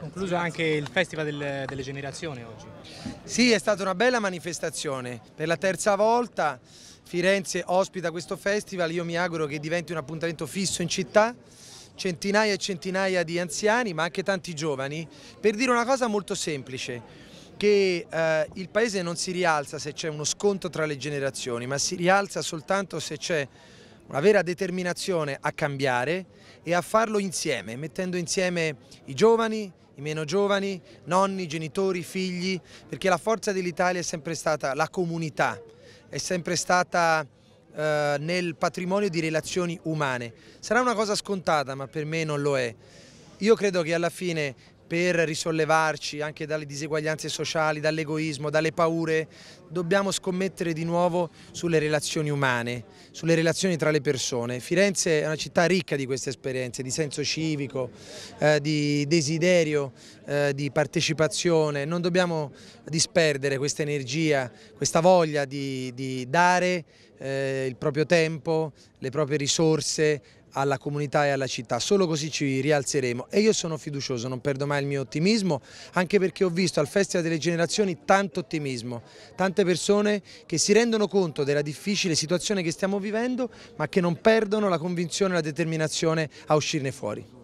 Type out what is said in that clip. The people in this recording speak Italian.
Concluso anche il Festival del, delle Generazioni oggi. Sì, è stata una bella manifestazione. Per la terza volta Firenze ospita questo festival, io mi auguro che diventi un appuntamento fisso in città centinaia e centinaia di anziani ma anche tanti giovani per dire una cosa molto semplice che eh, il paese non si rialza se c'è uno sconto tra le generazioni ma si rialza soltanto se c'è una vera determinazione a cambiare e a farlo insieme, mettendo insieme i giovani, i meno giovani, nonni, genitori, figli, perché la forza dell'Italia è sempre stata la comunità, è sempre stata eh, nel patrimonio di relazioni umane. Sarà una cosa scontata, ma per me non lo è. Io credo che alla fine per risollevarci anche dalle diseguaglianze sociali, dall'egoismo, dalle paure, dobbiamo scommettere di nuovo sulle relazioni umane, sulle relazioni tra le persone. Firenze è una città ricca di queste esperienze, di senso civico, eh, di desiderio, eh, di partecipazione. Non dobbiamo disperdere questa energia, questa voglia di, di dare eh, il proprio tempo, le proprie risorse alla comunità e alla città, solo così ci rialzeremo e io sono fiducioso, non perdo mai il mio ottimismo, anche perché ho visto al Festival delle Generazioni tanto ottimismo, tante persone che si rendono conto della difficile situazione che stiamo vivendo ma che non perdono la convinzione e la determinazione a uscirne fuori.